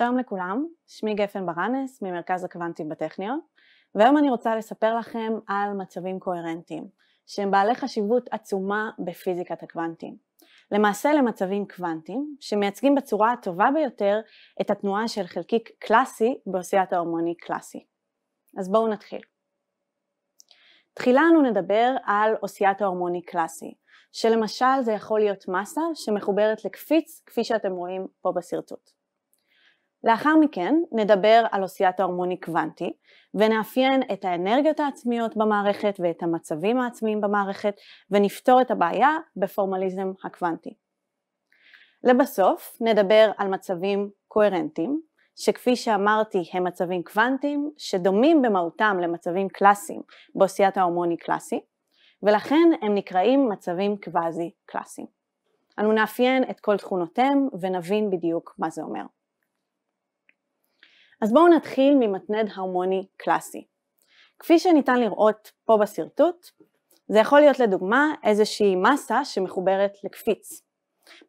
שלום לכולם, שמי גפן ברנס ממרכז הקוונטים בטכניון, והיום אני רוצה לספר לכם על מצבים קוהרנטיים, שהם בעלי חשיבות עצומה בפיזיקת הקוונטים. למעשה למצבים קוונטיים, שמייצגים בצורה הטובה ביותר את התנועה של חלקיק קלאסי בעושיית ההורמוני קלאסי. אז בואו נתחיל. תחילה אנו נדבר על עושיית ההורמוני קלאסי, שלמשל זה יכול להיות מסה שמחוברת לקפיץ, כפי שאתם רואים פה בשרטוט. לאחר מכן נדבר על עושיית ההורמוני קוונטי ונאפיין את האנרגיות העצמיות במערכת ואת המצבים העצמיים במערכת ונפתור את הבעיה בפורמליזם הקוונטי. לבסוף נדבר על מצבים קוהרנטיים שכפי שאמרתי הם מצבים קוונטיים שדומים במהותם למצבים קלאסיים באוסיית ההורמוני קלאסי ולכן הם נקראים מצבים קוואזי קלאסיים. אנו נאפיין את כל תכונותיהם ונבין בדיוק מה זה אומר. אז בואו נתחיל ממתנד הרמוני קלאסי. כפי שניתן לראות פה בשרטוט, זה יכול להיות לדוגמה איזושהי מסה שמחוברת לקפיץ.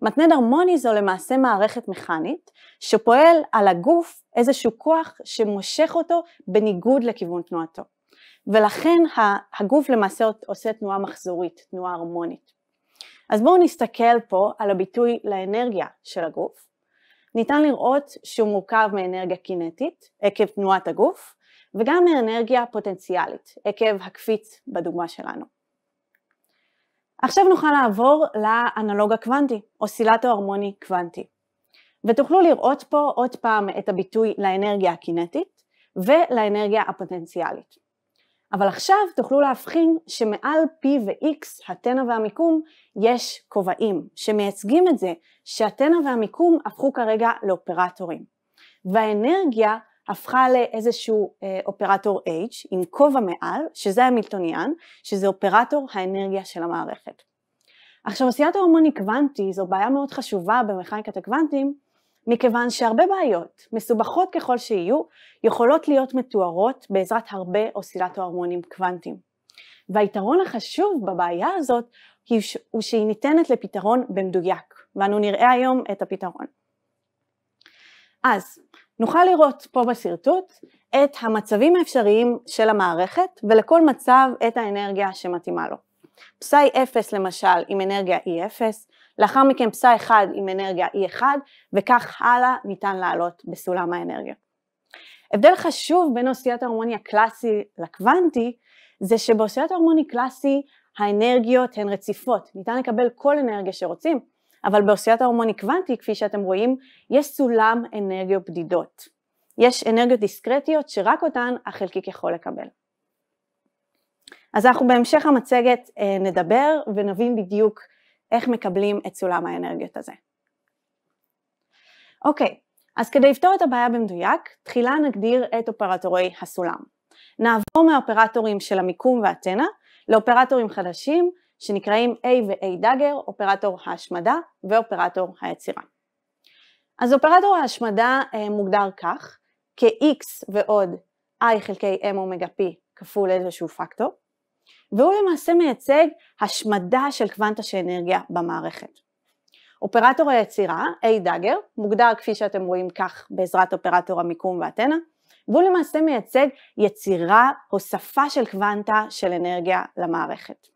מתנד הרמוני זו למעשה מערכת מכנית שפועל על הגוף איזשהו כוח שמושך אותו בניגוד לכיוון תנועתו. ולכן הגוף למעשה עושה תנועה מחזורית, תנועה הרמונית. אז בואו נסתכל פה על הביטוי לאנרגיה של הגוף, ניתן לראות שהוא מורכב מאנרגיה קינטית עקב תנועת הגוף וגם מאנרגיה פוטנציאלית עקב הקפיץ בדוגמה שלנו. עכשיו נוכל לעבור לאנלוג הקוונטי, אוסילטו הרמוני קוונטי. ותוכלו לראות פה עוד פעם את הביטוי לאנרגיה הקינטית ולאנרגיה הפוטנציאלית. אבל עכשיו תוכלו להבחין שמעל P ו-X, התנא והמיקום, יש כובעים, שמייצגים את זה שהתנא והמיקום הפכו כרגע לאופרטורים. והאנרגיה הפכה לאיזשהו אה, אופרטור H עם כובע מעל, שזה המילטוניאן, שזה אופרטור האנרגיה של המערכת. עכשיו עשיית ההורמוני קוונטי זו בעיה מאוד חשובה במכניקת הקוונטים, מכיוון שהרבה בעיות, מסובכות ככל שיהיו, יכולות להיות מתוארות בעזרת הרבה אוסילטו הרמונים קוונטיים. והיתרון החשוב בבעיה הזאת הוא שהיא ניתנת לפתרון במדויק, ואנו נראה היום את הפתרון. אז נוכל לראות פה בשרטוט את המצבים האפשריים של המערכת ולכל מצב את האנרגיה שמתאימה לו. פסאי 0 למשל עם אנרגיה E0 לאחר מכן פסע אחד עם אנרגיה E1 וכך הלאה ניתן לעלות בסולם האנרגיה. הבדל חשוב בין אוסיית ההורמוני הקלאסי לקוונטי זה שבאוסיית ההורמוני קלאסי האנרגיות הן רציפות, ניתן לקבל כל אנרגיה שרוצים, אבל באוסיית ההורמוני קוונטי כפי שאתם רואים יש סולם אנרגיות בדידות, יש אנרגיות דיסקרטיות שרק אותן החלקיק יכול לקבל. אז אנחנו בהמשך המצגת אה, נדבר ונבין בדיוק איך מקבלים את סולם האנרגיות הזה. אוקיי, אז כדי לפתור את הבעיה במדויק, תחילה נגדיר את אופרטורי הסולם. נעבור מהאופרטורים של המיקום ואתנה לאופרטורים חדשים שנקראים A ו-A דאגר, אופרטור ההשמדה ואופרטור היצירה. אז אופרטור ההשמדה אה, מוגדר כך, כ-X ועוד I חלקי M אומגה P כפול איזשהו פקטור, והוא למעשה מייצג השמדה של קוונטה של אנרגיה במערכת. אופרטור היצירה, איי דאגר, מוגדר כפי שאתם רואים כך בעזרת אופרטור המיקום ואתנה, והוא למעשה מייצג יצירה, הוספה של קוונטה של אנרגיה למערכת.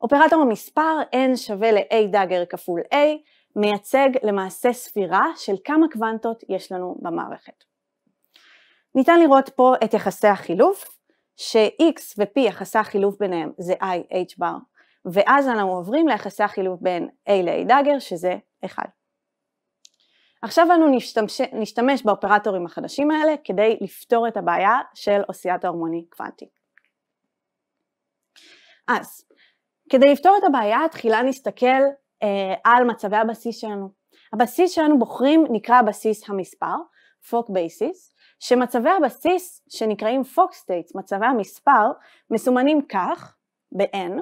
אופרטור המספר n שווה ל-a דאגר כפול a, מייצג למעשה ספירה של כמה קוונטות יש לנו במערכת. ניתן לראות פה את יחסי החילוף, ש-X ו-P יחסי החילוף ביניהם זה I, H בר, ואז אנחנו עוברים ליחסי החילוף בין A ל-A דאגר שזה 1. עכשיו אנו נשתמש, נשתמש באופרטורים החדשים האלה כדי לפתור את הבעיה של אוסיית ההורמוני קוונטי. אז, כדי לפתור את הבעיה תחילה נסתכל אה, על מצבי הבסיס שלנו. הבסיס שלנו בוחרים נקרא בסיס המספר, פוק בייסיס, שמצבי הבסיס שנקראים פוקס סטייטס, מצבי המספר, מסומנים כך, ב-N,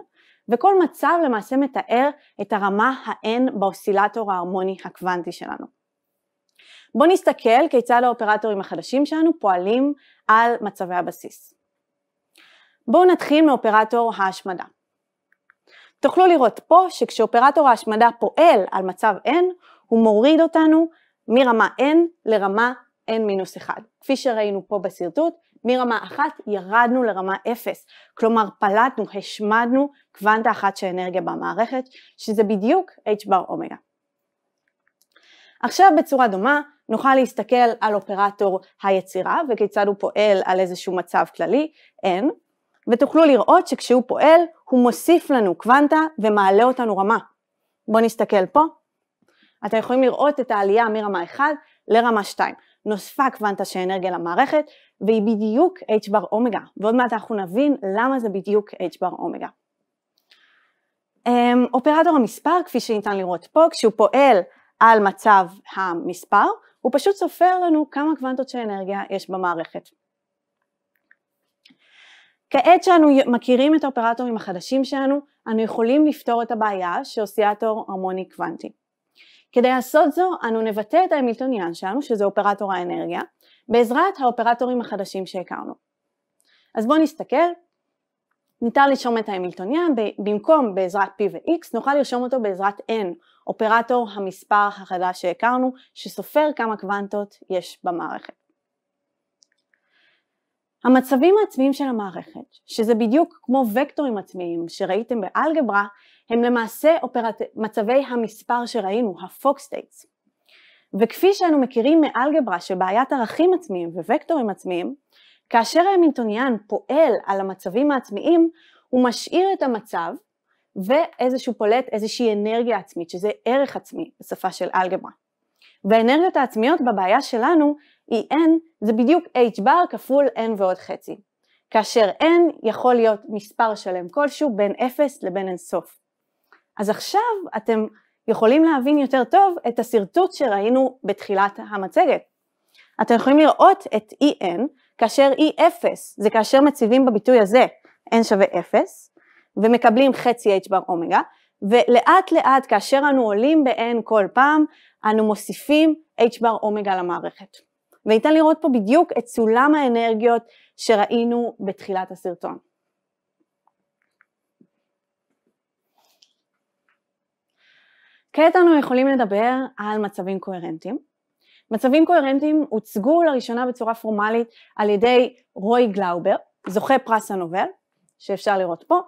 וכל מצב למעשה מתאר את הרמה ה-N באוסילטור ההרמוני הקוונטי שלנו. בואו נסתכל כיצד האופרטורים החדשים שלנו פועלים על מצבי הבסיס. בואו נתחיל מאופרטור ההשמדה. תוכלו לראות פה שכשאופרטור ההשמדה פועל על מצב n, הוא מוריד אותנו מרמה n לרמה n 1. כפי שראינו פה בשרטוט, מרמה 1 ירדנו לרמה 0, כלומר פלטנו, השמדנו קוונטה אחת של אנרגיה במערכת, שזה בדיוק h בר אומגה. עכשיו בצורה דומה נוכל להסתכל על אופרטור היצירה וכיצד הוא פועל על איזשהו מצב כללי, n, ותוכלו לראות שכשהוא פועל הוא מוסיף לנו קוונטה ומעלה אותנו רמה. בואו נסתכל פה, אתם יכולים לראות את העלייה מרמה 1 לרמה 2. נוספה קוונטה של אנרגיה למערכת, והיא בדיוק h בר אומגה, ועוד מעט אנחנו נבין למה זה בדיוק h בר אומגה. אמ, אופרטור המספר, כפי שניתן לראות פה, כשהוא פועל על מצב המספר, הוא פשוט סופר לנו כמה קוונטות של אנרגיה יש במערכת. כעת שאנו מכירים את האופרטורים החדשים שלנו, אנו יכולים לפתור את הבעיה של אוסיאטור הרמוני קוונטי. כדי לעשות זו אנו נבטא את ההמילטוניאן שלנו, שזה אופרטור האנרגיה, בעזרת האופרטורים החדשים שהכרנו. אז בואו נסתכל, ניתן לרשום את ההמילטוניאן, במקום בעזרת P ו-X נוכל לרשום אותו בעזרת N, אופרטור המספר החדש שהכרנו, שסופר כמה קוונטות יש במערכת. המצבים העצמיים של המערכת, שזה בדיוק כמו וקטורים עצמיים שראיתם באלגברה, הם למעשה אופרט... מצבי המספר שראינו, הפוקס סטייטס. וכפי שאנו מכירים מאלגברה של בעיית ערכים עצמיים ווקטורים עצמיים, כאשר המינטוניאן פועל על המצבים העצמיים, הוא משאיר את המצב ואיזשהו פולט, איזושהי אנרגיה עצמית, שזה ערך עצמי בשפה של אלגברה. והאנרגיות העצמיות בבעיה שלנו EN, זה בדיוק h בר כפול n ועוד חצי. כאשר n יכול להיות מספר שלם כלשהו בין 0 לבין אינסוף. אז עכשיו אתם יכולים להבין יותר טוב את השרטוט שראינו בתחילת המצגת. אתם יכולים לראות את En כאשר E0 זה כאשר מציבים בביטוי הזה n שווה 0 ומקבלים חצי h בר אומגה ולאט לאט כאשר אנו עולים ב-n כל פעם אנו מוסיפים h בר אומגה למערכת. וניתן לראות פה בדיוק את סולם האנרגיות שראינו בתחילת הסרטון. כעת אנו יכולים לדבר על מצבים קוהרנטיים. מצבים קוהרנטיים הוצגו לראשונה בצורה פורמלית על ידי רוי גלאובר, זוכה פרס הנובל, שאפשר לראות פה,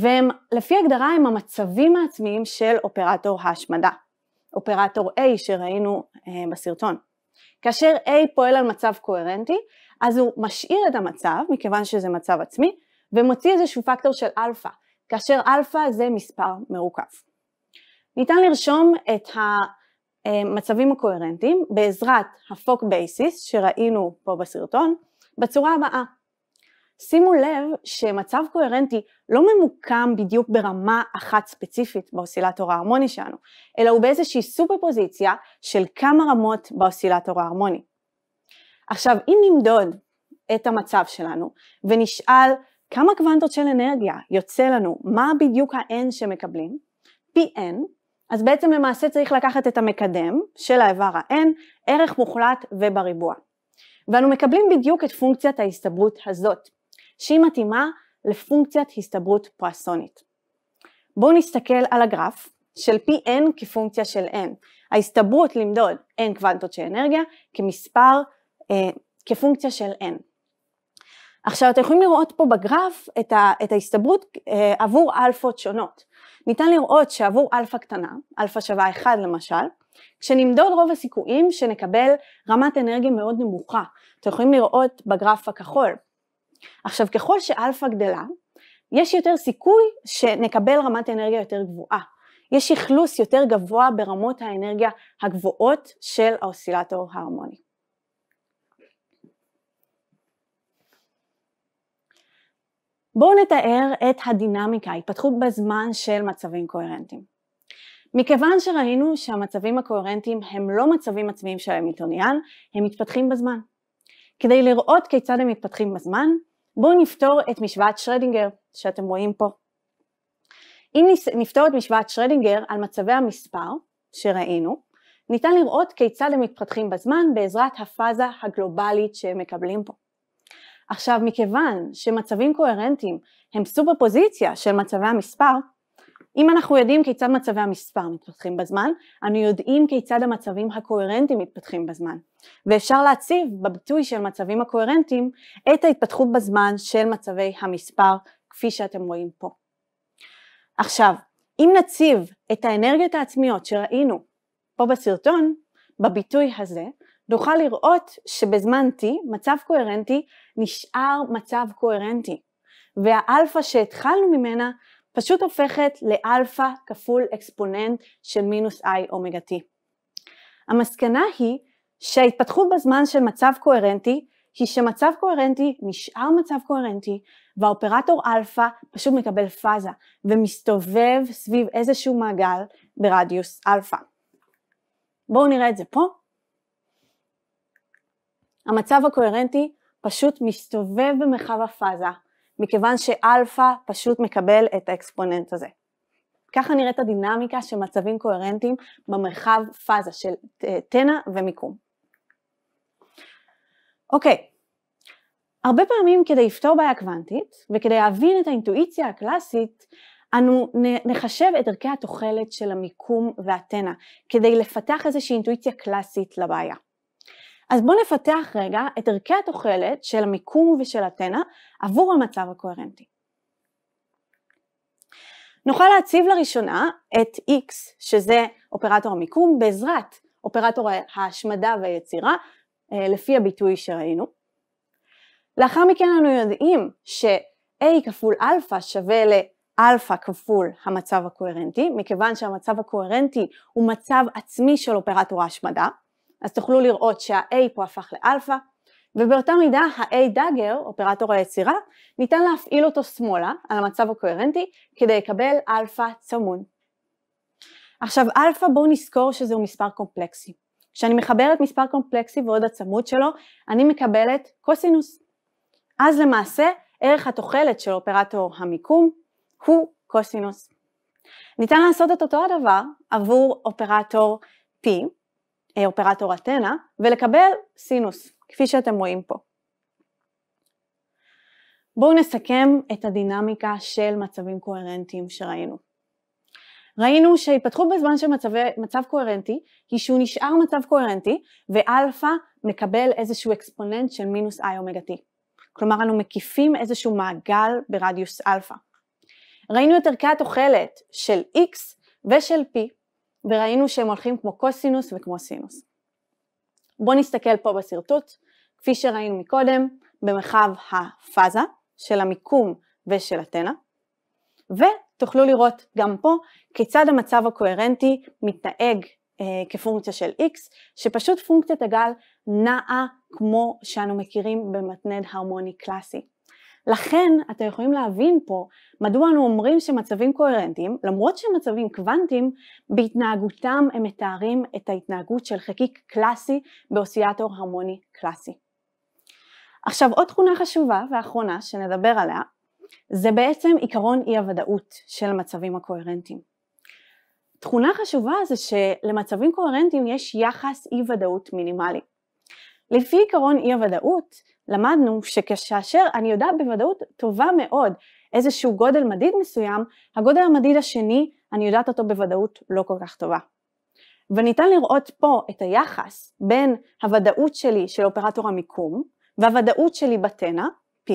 והם לפי הגדרה הם המצבים העצמיים של אופרטור ההשמדה, אופרטור A שראינו אה, בסרטון. כאשר A פועל על מצב קוהרנטי, אז הוא משאיר את המצב, מכיוון שזה מצב עצמי, ומוציא איזשהו פקטור של אלפא, כאשר אלפא זה מספר מרוכב. ניתן לרשום את המצבים הקוהרנטיים בעזרת הפוק בייסיס שראינו פה בסרטון בצורה הבאה. שימו לב שמצב קוהרנטי לא ממוקם בדיוק ברמה אחת ספציפית באוסילטור ההרמוני שלנו, אלא הוא באיזושהי סופרפוזיציה של כמה רמות באוסילטור ההרמוני. עכשיו, אם נמדוד את המצב שלנו ונשאל כמה קוונטות של אנרגיה יוצא לנו, מה בדיוק ה-N שמקבלים, PN. אז בעצם למעשה צריך לקחת את המקדם של האיבר ה-n, ערך מוחלט ובריבוע. ואנו מקבלים בדיוק את פונקציית ההסתברות הזאת, שהיא מתאימה לפונקציית הסתברות פרסונית. בואו נסתכל על הגרף של pn כפונקציה של n, ההסתברות למדוד n קוונטות של אנרגיה כמספר, אה, כפונקציה של n. עכשיו אתם יכולים לראות פה בגרף את, ה, את ההסתברות אה, עבור אלפות שונות. ניתן לראות שעבור אלפא קטנה, אלפא שווה 1 למשל, כשנמדוד רוב הסיכויים שנקבל רמת אנרגיה מאוד נמוכה. אתם יכולים לראות בגרף הכחול. עכשיו ככל שאלפא גדלה, יש יותר סיכוי שנקבל רמת אנרגיה יותר גבוהה. יש אכלוס יותר גבוה ברמות האנרגיה הגבוהות של האוסילטור ההרמוני. בואו נתאר את הדינמיקה, התפתחות בזמן של מצבים קוהרנטיים. מכיוון שראינו שהמצבים הקוהרנטיים הם לא מצבים עצמיים של המילטוניאן, הם מתפתחים בזמן. כדי לראות כיצד הם מתפתחים בזמן, בואו נפתור את משוואת שרדינגר שאתם רואים פה. אם נפתור את משוואת שרדינגר על מצבי המספר שראינו, ניתן לראות כיצד הם מתפתחים בזמן בעזרת הפאזה הגלובלית שהם מקבלים פה. עכשיו, מכיוון שמצבים קוהרנטיים הם סופרפוזיציה של מצבי המספר, אם אנחנו יודעים כיצד מצבי המספר מתפתחים בזמן, אנו יודעים כיצד המצבים הקוהרנטיים מתפתחים בזמן. ואפשר להציב בביטוי של מצבים הקוהרנטיים את ההתפתחות בזמן של מצבי המספר, כפי שאתם רואים פה. עכשיו, אם נציב את האנרגיות העצמיות שראינו פה בסרטון, בביטוי הזה, נוכל לראות שבזמן T מצב קוהרנטי נשאר מצב קוהרנטי, והאלפא שהתחלנו ממנה פשוט הופכת לאלפא כפול אקספוננט של מינוס i אומגה t. המסקנה היא שההתפתחות בזמן של מצב קוהרנטי היא שמצב קוהרנטי נשאר מצב קוהרנטי והאופרטור אלפא פשוט מקבל פאזה ומסתובב סביב איזשהו מעגל ברדיוס אלפא. בואו נראה את זה פה. המצב הקוהרנטי פשוט מסתובב במרחב הפאזה, מכיוון שאלפא פשוט מקבל את האקספוננט הזה. ככה נראית הדינמיקה של מצבים קוהרנטיים במרחב פאזה של תנע ומיקום. אוקיי, הרבה פעמים כדי לפתור בעיה קוונטית וכדי להבין את האינטואיציה הקלאסית, אנו נחשב את ערכי התוחלת של המיקום והתנע, כדי לפתח איזושהי אינטואיציה קלאסית לבעיה. אז בואו נפתח רגע את ערכי התוחלת של המיקום ושל אתנה עבור המצב הקוהרנטי. נוכל להציב לראשונה את x, שזה אופרטור המיקום, בעזרת אופרטור ההשמדה והיצירה, אה, לפי הביטוי שראינו. לאחר מכן אנו יודעים ש-a כפול אלפא שווה לאלפא כפול המצב הקוהרנטי, מכיוון שהמצב הקוהרנטי הוא מצב עצמי של אופרטור ההשמדה. אז תוכלו לראות שה-A פה הפך לאלפא, ובאותה מידה ה-A דאגר, אופרטור היצירה, ניתן להפעיל אותו שמאלה על המצב הקוהרנטי כדי לקבל אלפא צמון. עכשיו אלפא בואו נזכור שזהו מספר קומפלקסי. כשאני מחברת מספר קומפלקסי ועוד הצמוד שלו, אני מקבלת קוסינוס. אז למעשה ערך התוחלת של אופרטור המיקום הוא קוסינוס. ניתן לעשות את אותו הדבר עבור אופרטור P, אה, אופרטור אתנה, ולקבל סינוס, כפי שאתם רואים פה. בואו נסכם את הדינמיקה של מצבים קוהרנטיים שראינו. ראינו שהתפתחות בזמן של מצבי, מצב קוהרנטי היא שהוא נשאר מצב קוהרנטי ואלפא מקבל איזשהו אקספוננט של מינוס i אומגה t. כלומר אנו מקיפים איזשהו מעגל ברדיוס אלפא. ראינו את ערכי התוחלת של x ושל p וראינו שהם הולכים כמו קוסינוס וכמו סינוס. בואו נסתכל פה בשרטוט, כפי שראינו מקודם, במרחב הפאזה של המיקום ושל אתנה, ותוכלו לראות גם פה כיצד המצב הקוהרנטי מתנהג אה, כפונקציה של x, שפשוט פונקציית הגל נעה כמו שאנו מכירים במתנד הרמוני קלאסי. לכן אתם יכולים להבין פה מדוע אנו אומרים שמצבים קוהרנטיים, למרות שמצבים קוונטיים, בהתנהגותם הם מתארים את ההתנהגות של חקיק קלאסי באוסיאטור הרמוני קלאסי. עכשיו עוד תכונה חשובה ואחרונה שנדבר עליה, זה בעצם עיקרון אי הוודאות של המצבים הקוהרנטיים. תכונה חשובה זה שלמצבים קוהרנטיים יש יחס אי ודאות מינימלי. לפי עיקרון אי הוודאות, למדנו שכאשר אני יודעת בוודאות טובה מאוד איזשהו גודל מדיד מסוים, הגודל המדיד השני אני יודעת אותו בוודאות לא כל כך טובה. וניתן לראות פה את היחס בין הוודאות שלי של אופרטור המיקום והוודאות שלי בתנא, P,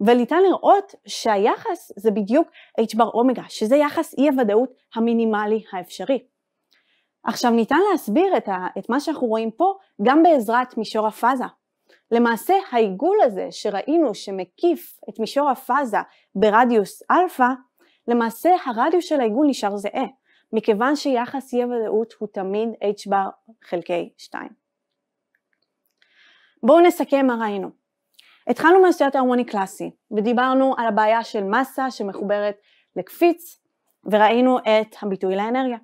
וניתן לראות שהיחס זה בדיוק h בר אומגה, שזה יחס אי הוודאות המינימלי האפשרי. עכשיו ניתן להסביר את, ה, את מה שאנחנו רואים פה גם בעזרת מישור הפאזה. למעשה העיגול הזה שראינו שמקיף את מישור הפאזה ברדיוס אלפא, למעשה הרדיוס של העיגול נשאר זהה, מכיוון שיחס אי הוודאות הוא תמיד h בר חלקי 2. בואו נסכם מה ראינו. התחלנו מהסטיית ההרמוני קלאסי, ודיברנו על הבעיה של מסה שמחוברת לקפיץ, וראינו את הביטוי לאנרגיה.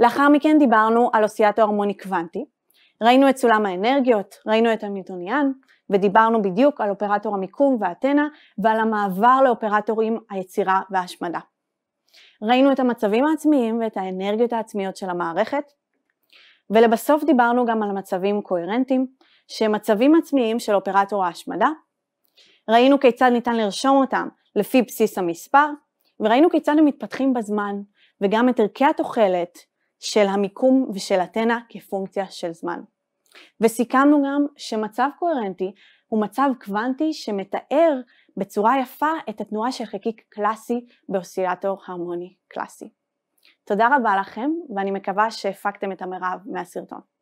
לאחר מכן דיברנו על עשיית ההרמוני קוונטי, ראינו את סולם האנרגיות, ראינו את המילטוניאן, ודיברנו בדיוק על אופרטור המיקום והאתנה, ועל המעבר לאופרטורים היצירה וההשמדה. ראינו את המצבים העצמיים ואת האנרגיות העצמיות של המערכת, ולבסוף דיברנו גם על מצבים קוהרנטיים, שהם מצבים עצמיים של אופרטור ההשמדה. ראינו כיצד ניתן לרשום אותם לפי בסיס המספר, וראינו כיצד הם מתפתחים בזמן, וגם את ערכי התוחלת של המיקום ושל אתנה כפונקציה של זמן. וסיכמנו גם שמצב קוהרנטי הוא מצב קוונטי שמתאר בצורה יפה את התנועה של חלקיק קלאסי באוסילטור הרמוני קלאסי. תודה רבה לכם ואני מקווה שהפקתם את המרב מהסרטון.